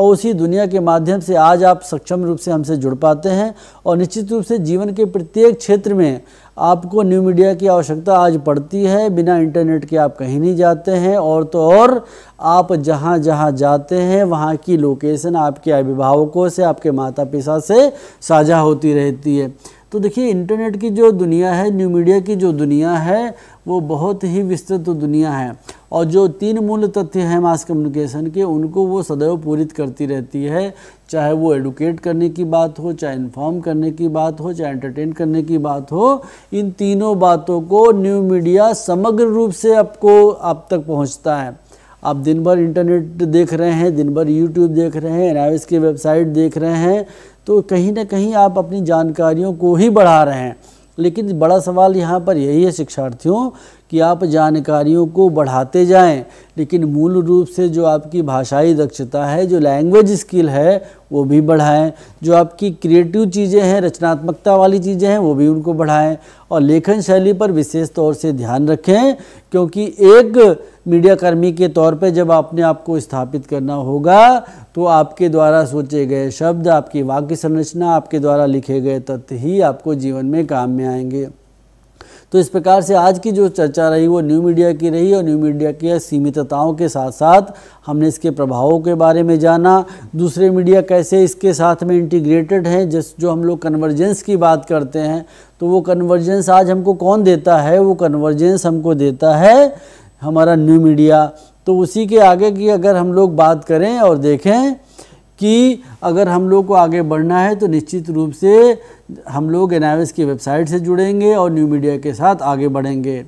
और उसी दुनिया के माध्यम से आज आप सक्षम रूप से हमसे जुड़ पाते हैं और निश्चित रूप से जीवन के प्रत्येक क्षेत्र क्षेत्र में आपको न्यू मीडिया की आवश्यकता आज पड़ती है बिना इंटरनेट के आप कहीं नहीं जाते हैं और तो और आप जहाँ जहाँ जाते हैं वहाँ की लोकेशन आपके अभिभावकों से आपके माता पिता से साझा होती रहती है तो देखिए इंटरनेट की जो दुनिया है न्यू मीडिया की जो दुनिया है वो बहुत ही विस्तृत दुनिया है और जो तीन मूल तथ्य हैं मास कम्युनिकेशन के उनको वो सदैव पूरित करती रहती है चाहे वो एडुकेट करने की बात हो चाहे इन्फॉर्म करने की बात हो चाहे एंटरटेन करने की बात हो इन तीनों बातों को न्यू मीडिया समग्र रूप से आपको आप तक पहुँचता है आप दिन भर इंटरनेट देख रहे हैं दिन भर यूट्यूब देख रहे हैं एन की वेबसाइट देख रहे हैं तो कहीं ना कहीं आप अपनी जानकारियों को ही बढ़ा रहे हैं लेकिन बड़ा सवाल यहाँ पर यही है शिक्षार्थियों कि आप जानकारियों को बढ़ाते जाएं लेकिन मूल रूप से जो आपकी भाषाई दक्षता है जो लैंग्वेज स्किल है वो भी बढ़ाएं जो आपकी क्रिएटिव चीज़ें हैं रचनात्मकता वाली चीज़ें हैं वो भी उनको बढ़ाएं और लेखन शैली पर विशेष तौर से ध्यान रखें क्योंकि एक मीडियाकर्मी के तौर पर जब आपने आपको स्थापित करना होगा तो आपके द्वारा सोचे गए शब्द आपकी वाक्य संरचना आपके द्वारा लिखे गए तथ्य ही आपको जीवन में काम में आएंगे तो इस प्रकार से आज की जो चर्चा रही वो न्यू मीडिया की रही और न्यू मीडिया की सीमितताओं के साथ साथ हमने इसके प्रभावों के बारे में जाना दूसरे मीडिया कैसे इसके साथ में इंटीग्रेटेड हैं जिस जो हम लोग कन्वर्जेंस की बात करते हैं तो वो कन्वर्जेंस आज हमको कौन देता है वो कन्वर्जेंस हमको देता है हमारा न्यू मीडिया तो उसी के आगे की अगर हम लोग बात करें और देखें कि अगर हम लोग को आगे बढ़ना है तो निश्चित रूप से हम लोग एन की वेबसाइट से जुड़ेंगे और न्यू मीडिया के साथ आगे बढ़ेंगे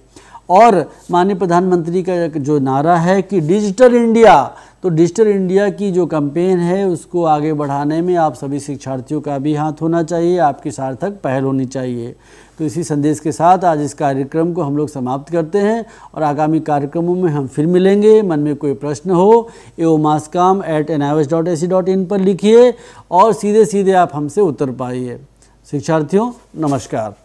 और माननीय प्रधानमंत्री का जो नारा है कि डिजिटल इंडिया तो डिजिटल इंडिया की जो कंपेन है उसको आगे बढ़ाने में आप सभी शिक्षार्थियों का भी हाथ होना चाहिए आपकी सार्थक पहल होनी चाहिए तो इसी संदेश के साथ आज इस कार्यक्रम को हम लोग समाप्त करते हैं और आगामी कार्यक्रमों में हम फिर मिलेंगे मन में कोई प्रश्न हो AO mascom at N I dot A C dot in पर लिखिए और सीधे सीधे आप हमसे उत्तर पाइए शिक्षार्थियों नमस्कार